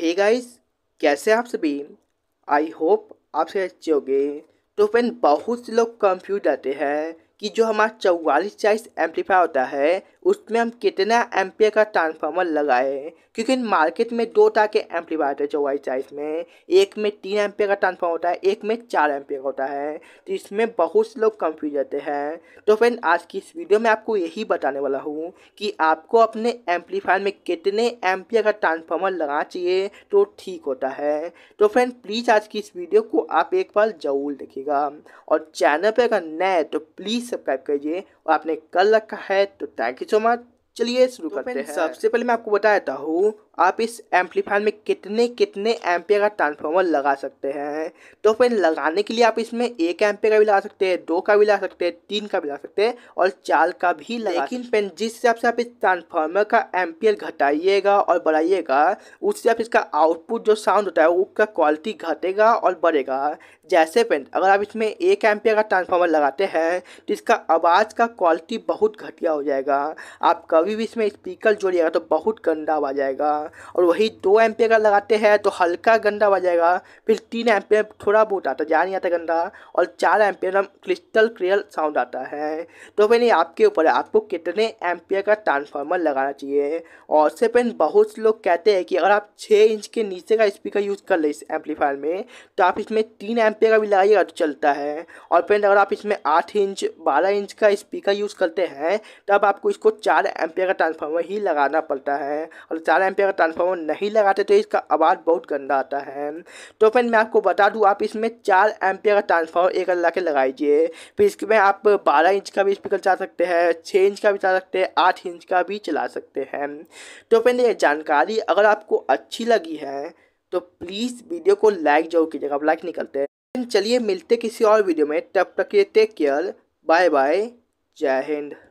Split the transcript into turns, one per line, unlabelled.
hey guys कैसे आप सभी आई होप आप से अच्छे होंगे तो फ्रेंड बहुत से लोग कंफ्यूज आते हैं कि जो हमारा चौवालीस चालीस एम्पलीफायर होता है उसमें हम कितना एम्पियर का ट्रांसफार्मर लगाए क्योंकि मार्केट में दो तरह के एम्पलीफायर होते हैं चौवालीस चालीस में एक में तीन एम्पियर का ट्रांसफार्मर होता है एक में चार एम्पियर का होता है तो इसमें बहुत से लोग कंफ्यूज रहते हैं तो फ्रेंड आज की इस वीडियो में आपको यही बताने वाला हूँ कि आपको अपने एम्पलीफायर में कितने एम्पियर का ट्रांसफार्मर लगाना चाहिए तो ठीक होता है तो फ्रेंड प्लीज़ आज की इस वीडियो को आप एक बार ज़रूर देखिएगा और चैनल पर अगर नए तो प्लीज़ सब्सक्राइब कीजिए और आपने कर रखा है तो थैंक यू सो मच चलिए शुरू तो करते हैं सबसे पहले मैं आपको बता देता हूँ आप इस एम्पलीफायर में कितने कितने एम्पियर का ट्रांसफार्मर लगा सकते हैं तो फिर लगाने के लिए आप इसमें एक एम्पियर का भी लगा सकते हैं दो का भी लगा सकते हैं तीन का भी लगा सकते हैं और चार का भी लगा लेकिन पेन जिस हिसाब से आप इस ट्रांसफार्मर का एम्पियर घटाइएगा और बढ़ाइएगा उससे आप इसका आउटपुट जो साउंड होता है उसका क्वालिटी घटेगा और बढ़ेगा जैसे पेन अगर आप इसमें एक एम्पियर का ट्रांसफार्मर लगाते हैं तो इसका आवाज़ का क्वालिटी बहुत घटिया हो जाएगा आपका कभी भी इसमें स्पीकर जोड़िएगा तो बहुत गंदा आ जाएगा और वही दो एम अगर लगाते हैं तो हल्का गंदा आ जाएगा फिर तीन एम थोड़ा बहुत आता जा नहीं आता गंदा और चार एम एकदम क्रिस्टल क्लियर साउंड आता है तो मैंने आपके ऊपर है आपको कितने एम का ट्रांसफार्मर लगाना चाहिए और से पेन बहुत से लोग कहते हैं कि अगर आप छः इंच के नीचे का स्पीकर यूज़ कर ले इस एम्पलीफायर में तो आप इसमें तीन एम का भी लगाइएगा तो चलता है और पेन अगर आप इसमें आठ इंच बारह इंच का स्पीकर यूज़ करते हैं तब आपको इसको चार एम एम्पियर का ट्रांसफार्मर ही लगाना पड़ता है और चार एम्पियर का ट्रांसफार्मर नहीं लगाते तो इसका आवाज़ बहुत गंदा आता है तो फिर मैं आपको बता दूँ आप इसमें चार एम्पियर का ट्रांसफार्मर एक ला के लगाइए फिर में आप बारह इंच का भी स्पीकर चला सकते हैं छः इंच का भी चला सकते हैं आठ इंच का भी चला सकते हैं तो फिर ये जानकारी अगर आपको अच्छी लगी है तो प्लीज़ वीडियो को लाइक जरूर कीजिएगा आप लाइक नहीं करते चलिए मिलते किसी और वीडियो में तब तक ये टेक केयर बाय बाय जय हिंद